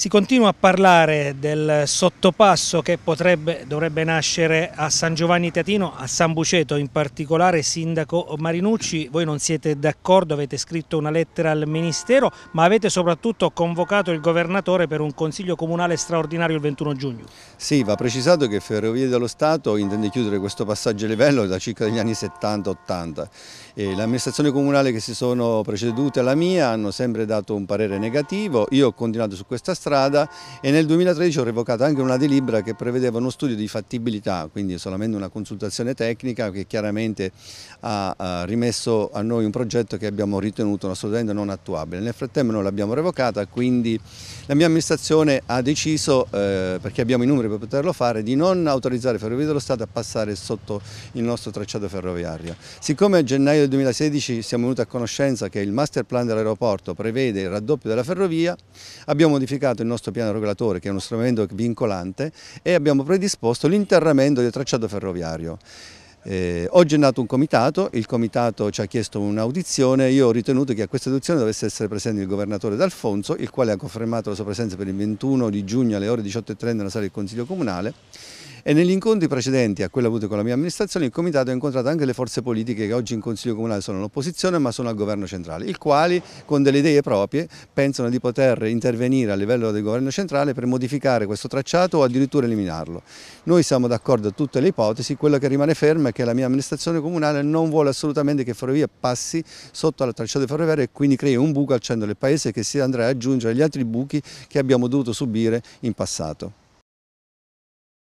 Si continua a parlare del sottopasso che potrebbe, dovrebbe nascere a San Giovanni Teatino, a San Buceto in particolare, Sindaco Marinucci, voi non siete d'accordo, avete scritto una lettera al Ministero, ma avete soprattutto convocato il Governatore per un Consiglio Comunale straordinario il 21 giugno. Sì, va precisato che Ferrovie dello Stato intende chiudere questo passaggio a livello da circa dagli anni 70-80. L'amministrazione comunale che si sono precedute alla mia hanno sempre dato un parere negativo, io ho continuato su questa strada strada e nel 2013 ho revocato anche una delibera che prevedeva uno studio di fattibilità, quindi solamente una consultazione tecnica che chiaramente ha rimesso a noi un progetto che abbiamo ritenuto assolutamente non attuabile. Nel frattempo non l'abbiamo revocata, quindi la mia amministrazione ha deciso, eh, perché abbiamo i numeri per poterlo fare, di non autorizzare Ferrovie dello Stato a passare sotto il nostro tracciato ferroviario. Siccome a gennaio del 2016 siamo venuti a conoscenza che il master plan dell'aeroporto prevede il raddoppio della ferrovia, abbiamo modificato il nostro piano regolatore che è uno strumento vincolante e abbiamo predisposto l'interramento del tracciato ferroviario. Eh, oggi è nato un comitato, il comitato ci ha chiesto un'audizione, io ho ritenuto che a questa audizione dovesse essere presente il governatore D'Alfonso, il quale ha confermato la sua presenza per il 21 di giugno alle ore 18.30 nella sala del Consiglio Comunale e negli incontri precedenti a quello avuto con la mia amministrazione il Comitato ha incontrato anche le forze politiche che oggi in Consiglio Comunale sono all'opposizione ma sono al governo centrale, i quali con delle idee proprie pensano di poter intervenire a livello del governo centrale per modificare questo tracciato o addirittura eliminarlo. Noi siamo d'accordo a tutte le ipotesi, quello che rimane fermo è che la mia amministrazione comunale non vuole assolutamente che Ferrovie passi sotto al tracciato ferroviaria e quindi crei un buco al centro del paese che si andrà ad aggiungere agli altri buchi che abbiamo dovuto subire in passato.